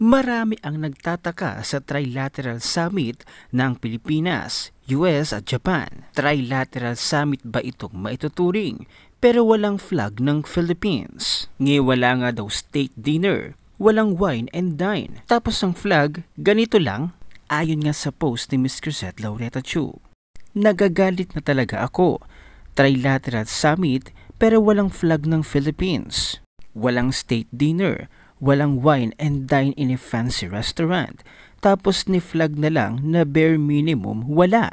Marami ang nagtataka sa Trilateral Summit ng Pilipinas, US at Japan. Trilateral Summit ba itong maituturing? Pero walang flag ng Philippines. wala nga daw state dinner, walang wine and dine. Tapos ang flag, ganito lang, ayon nga sa post ni Ms. Cruzette Laureta Chu. Nagagalit na talaga ako. Trilateral Summit pero walang flag ng Philippines. Walang state dinner, walang wine and dine in a fancy restaurant. Tapos ni flag na lang na bare minimum wala.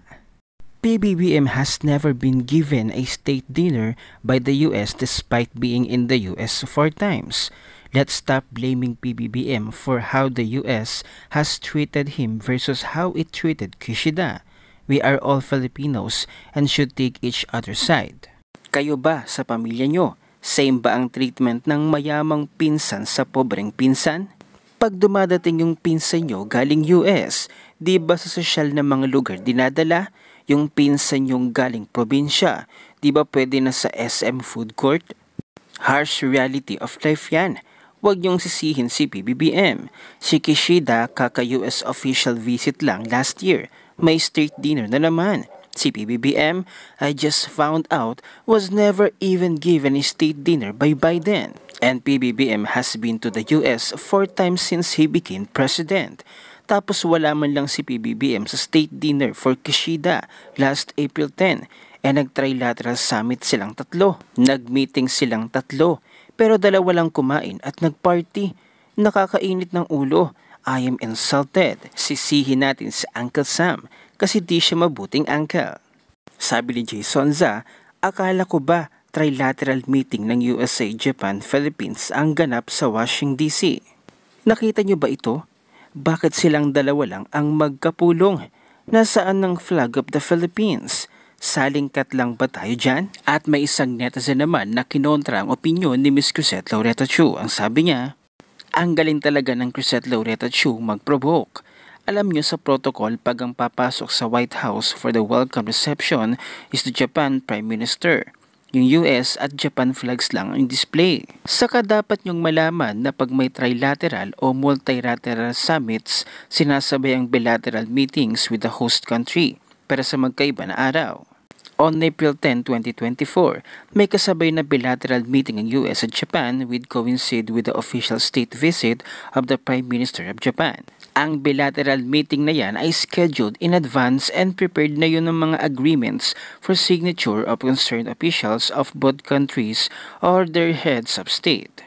PBBM has never been given a state dinner by the US despite being in the US four times. Let's stop blaming PBBM for how the US has treated him versus how it treated Kishida. We are all Filipinos and should take each other's side. Kayo ba sa pamilya nyo? Same ba ang treatment ng mayamang pinsan sa pobreng pinsan? Pag dumadating yung pinsan nyo galing US, di ba sa sosyal na mga lugar dinadala? Yung pinsan yung galing probinsya, di ba pwede na sa SM food court? Harsh reality of life yan. Huwag niyong sisihin si PBBM. Si Kishida kaka-US official visit lang last year. May state dinner na naman. Si I just found out, was never even given a state dinner by Biden. And PBBM has been to the US four times since he became president. Tapos wala man lang si PBBM sa state dinner for Kishida last April 10 and eh nag-trilateral summit silang tatlo. Nag-meeting silang tatlo pero dalawa lang kumain at nag-party. Nakakainit ng ulo. I am insulted. Sisihin natin si Uncle Sam kasi di siya mabuting uncle. Sabi ni Jason Za, akala ko ba trilateral meeting ng USA, Japan, Philippines ang ganap sa Washington DC? Nakita niyo ba ito? Bakit silang dalawa lang ang magkapulong? Nasaan ang flag of the Philippines? Salingkat lang ba tayo dyan? At may isang netizen naman na kinontra ang opinion ni Miss Cosette Loretta Chu. Ang sabi niya, ang galing talaga ng Cosette Loretta Chu mag-provoke. Alam nyo sa protocol pag ang papasok sa White House for the welcome reception is the Japan Prime Minister. Yung US at Japan flags lang ang display. Saka dapat nyong malaman na pag may trilateral o multilateral summits, sinasabay ang bilateral meetings with the host country para sa magkaiba na araw. On April 10, 2024, may kasabay na bilateral meeting ang US at Japan with coincide with the official state visit of the Prime Minister of Japan. Ang bilateral meeting na yan ay scheduled in advance and prepared na yun ng mga agreements for signature of concerned officials of both countries or their heads of state.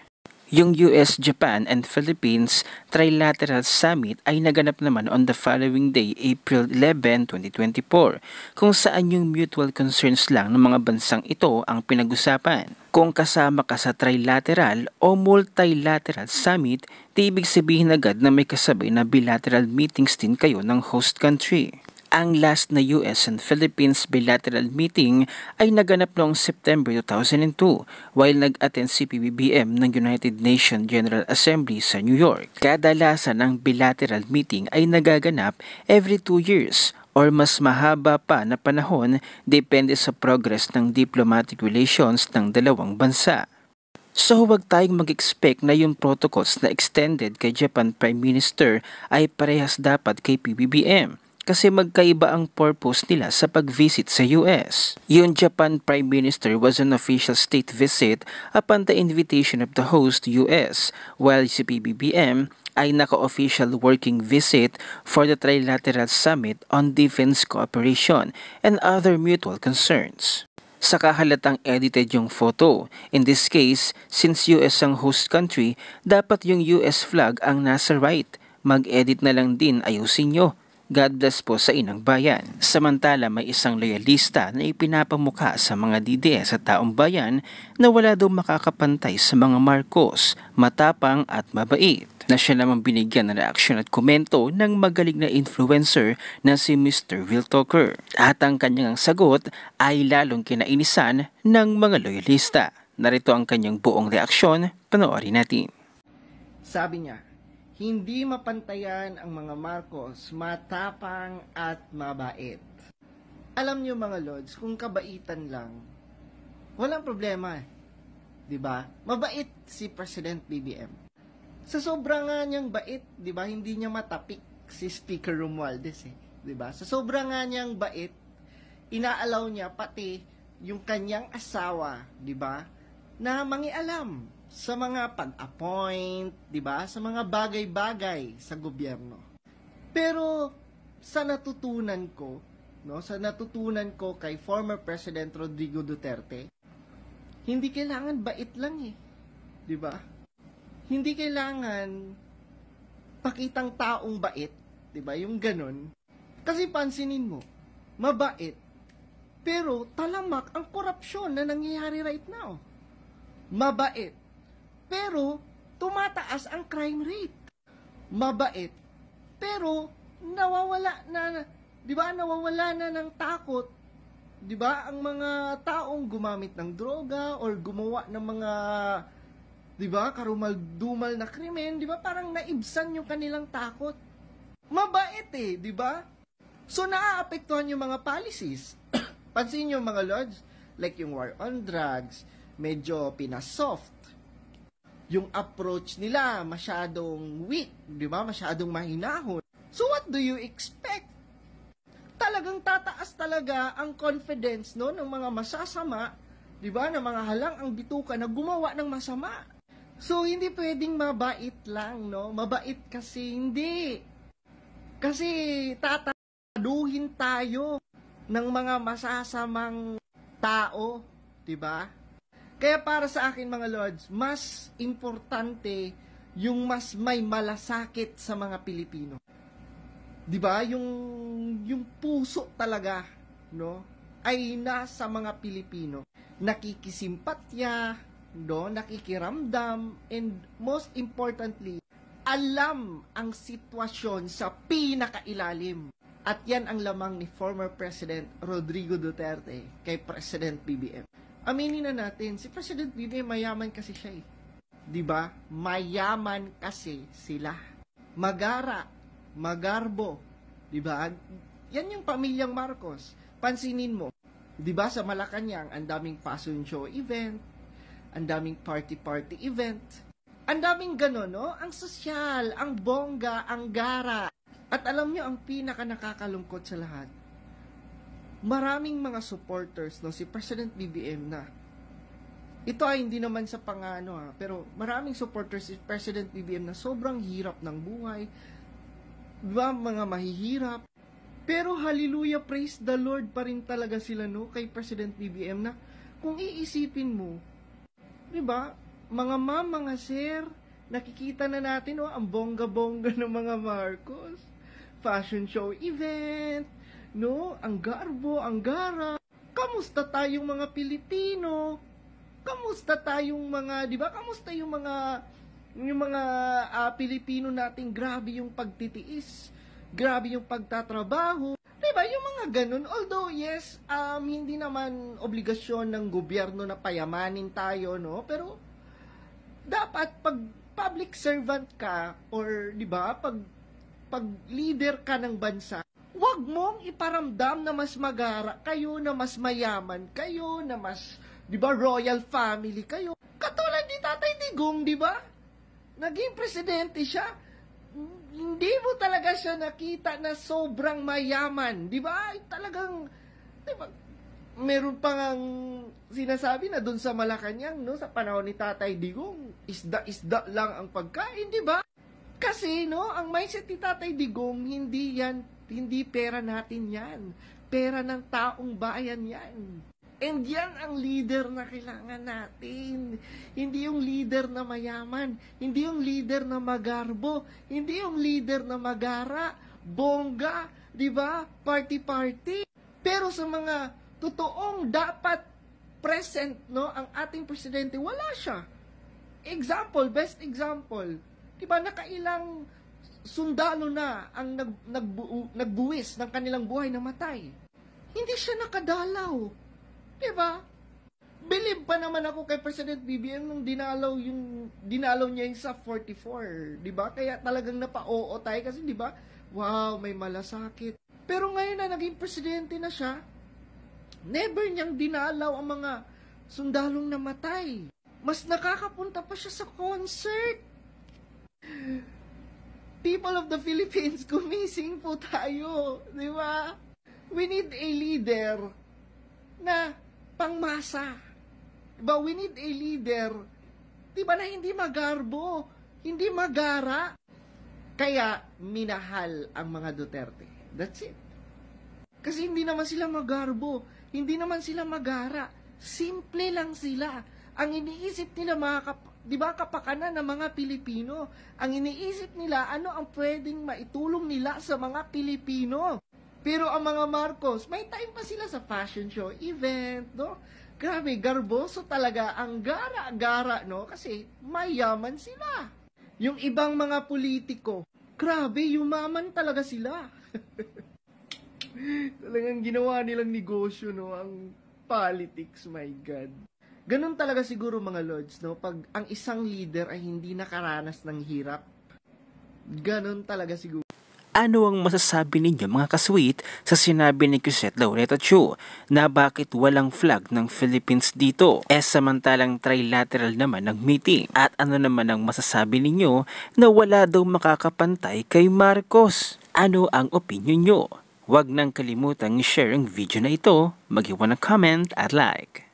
Yung US, Japan, and Philippines Trilateral Summit ay naganap naman on the following day, April 11, 2024, kung saan yung mutual concerns lang ng mga bansang ito ang pinag-usapan. Kung kasama ka sa trilateral o multilateral summit, di ibig sabihin agad na may kasabay na bilateral meetings din kayo ng host country. Ang last na US and Philippines bilateral meeting ay naganap noong September 2002 while nag-attend si PBBM ng United Nations General Assembly sa New York. Kadalasan ang bilateral meeting ay nagaganap every two years or mas mahaba pa na panahon depende sa progress ng diplomatic relations ng dalawang bansa. So huwag tayong mag-expect na yung protocols na extended kay Japan Prime Minister ay parehas dapat kay PBBM kasi magkaiba ang purpose nila sa pag-visit sa US. Yung Japan Prime Minister was an official state visit upon the invitation of the host US, while si PBBM ay naka-official working visit for the Trilateral Summit on Defense Cooperation and other mutual concerns. Sa kahalatang edited yung photo. In this case, since US ang host country, dapat yung US flag ang nasa right. Mag-edit na lang din ayusin nyo God bless po sa inang bayan. Samantala may isang loyalista na ipinapamukha sa mga DDS sa taong bayan na wala daw makakapantay sa mga Marcos, matapang at mabait na siya namang binigyan ng reaksyon at komento ng magaling na influencer na si Mr. Will Talker. At ang kanyang sagot ay lalong kinainisan ng mga loyalista. Narito ang kanyang buong reaksyon, panoorin natin. Sabi niya, hindi mapantayan ang mga Marcos, matapang at mabait. Alam niyo mga lords, kung kabaitan lang, walang problema. Eh. 'Di ba? Mabait si President BBM. Sa sobrang nga niyang bait, 'di ba? Hindi niya matapik si Speaker Romualdez eh, 'di ba? Sa sobrang nga niyang bait, inaalaw niya pati yung kanyang asawa, 'di ba? Na mangialam sa mga pag-appoint, 'di ba? Sa mga bagay-bagay sa gobyerno. Pero sa natutunan ko, no, sa natutunan ko kay former President Rodrigo Duterte, hindi kailangan bait lang eh. 'Di ba? Hindi kailangan pakitang taong bait, 'di ba? Yung ganun. Kasi pansinin mo, mabait pero talamak ang korupsyon na nangyayari right now. Mabait pero tumataas ang crime rate. Mabait, pero nawawala na, di ba, nawawala na ng takot, di ba, ang mga taong gumamit ng droga or gumawa ng mga, di ba, karumaldumal na krimen, di ba, parang naibsan yung kanilang takot. Mabait eh, di ba? So, naaapektuhan yung mga policies. Pansin nyo mga lords, like yung war on drugs, medyo pinasoft, yung approach nila masyadong weak, di ba? Masyadong mahinahon. So what do you expect? Talagang tataas talaga ang confidence no ng mga masasama, di ba? Ng mga halang ang bituka na gumawa ng masama. So hindi pwedeng mabait lang, no? Mabait kasi hindi. Kasi tataduhin tayo ng mga masasamang tao, 'di ba? Kaya para sa akin mga lords, mas importante yung mas may malasakit sa mga Pilipino. 'Di ba? Yung yung puso talaga, no? Ay nasa mga Pilipino. Nakikisimpatya, no? Nakikiramdam and most importantly, alam ang sitwasyon sa pinakailalim. At yan ang lamang ni former President Rodrigo Duterte kay President BBM aminin na natin, si President Bibi mayaman kasi siya eh. 'Di ba? Mayaman kasi sila. Magara, magarbo, 'di ba? Yan yung pamilyang Marcos. Pansinin mo, 'di ba sa Malacanang ang daming fashion show event, ang daming party-party event, ang daming gano'n, no? Ang sosyal, ang bongga, ang gara. At alam nyo, ang pinaka nakakalungkot sa lahat, maraming mga supporters no si President BBM na ito ay ah, hindi naman sa pangano ha, ah. pero maraming supporters si President BBM na sobrang hirap ng buhay, diba, mga mahihirap. Pero hallelujah, praise the Lord pa rin talaga sila no kay President BBM na kung iisipin mo, 'di ba? Mga ma'am, mga sir, nakikita na natin oh, ang bongga-bongga ng mga Marcos. Fashion show event, no? Ang garbo, ang gara. Kamusta tayong mga Pilipino? Kamusta tayong mga, 'di ba? Kamusta yung mga yung mga uh, Pilipino nating grabe yung pagtitiis, grabe yung pagtatrabaho. 'Di ba? Yung mga ganun. Although yes, um hindi naman obligasyon ng gobyerno na payamanin tayo, no? Pero dapat pag public servant ka or 'di ba, pag pag leader ka ng bansa, Huwag mong iparamdam na mas magara kayo, na mas mayaman kayo, na mas, di ba, royal family kayo. Katulad ni Tatay Digong, di ba? Naging presidente siya. Hindi mo talaga siya nakita na sobrang mayaman, di ba? Talagang, di ba, meron pang ang sinasabi na doon sa Malacanang, no, sa panahon ni Tatay Digong, isda-isda lang ang pagkain, di ba? Kasi, no, ang mindset ni Tatay Digong, hindi yan hindi pera natin yan. Pera ng taong bayan yan. And yan ang leader na kailangan natin. Hindi yung leader na mayaman, hindi yung leader na magarbo, hindi yung leader na magara, bongga, 'di ba? Party-party. Pero sa mga totoong dapat present no ang ating presidente, wala siya. Example, best example. 'Di ba nakailang sundalo na ang nag, nagbu, nagbuwis ng kanilang buhay na matay. Hindi siya nakadalaw. Diba? Believe pa naman ako kay President BBM nung dinalaw yung dinalaw niya yung sa 44, 'di ba? Kaya talagang napa-oo tayo kasi 'di ba? Wow, may malasakit. Pero ngayon na naging presidente na siya, never niyang dinalaw ang mga sundalong namatay. Mas nakakapunta pa siya sa concert people of the Philippines, gumising po tayo. Di ba? We need a leader na pangmasa. Diba? We need a leader, di ba, na hindi magarbo, hindi magara. Kaya, minahal ang mga Duterte. That's it. Kasi hindi naman sila magarbo, hindi naman sila magara. Simple lang sila. Ang iniisip nila mga, kap- di ba, kapakanan ng mga Pilipino. Ang iniisip nila, ano ang pwedeng maitulong nila sa mga Pilipino. Pero ang mga Marcos, may time pa sila sa fashion show event, no? Grabe, garboso talaga. Ang gara-gara, no? Kasi mayaman sila. Yung ibang mga politiko, grabe, yumaman talaga sila. Talagang ginawa nilang negosyo, no? Ang politics, my God. Ganun talaga siguro mga lords, no? Pag ang isang leader ay hindi nakaranas ng hirap, ganun talaga siguro. Ano ang masasabi ninyo mga kasweet sa sinabi ni Cosette Laureta Chu na bakit walang flag ng Philippines dito? E samantalang trilateral naman ang meeting. At ano naman ang masasabi ninyo na wala daw makakapantay kay Marcos? Ano ang opinion nyo? Huwag nang kalimutang share ang video na ito, magiwan ng comment at like.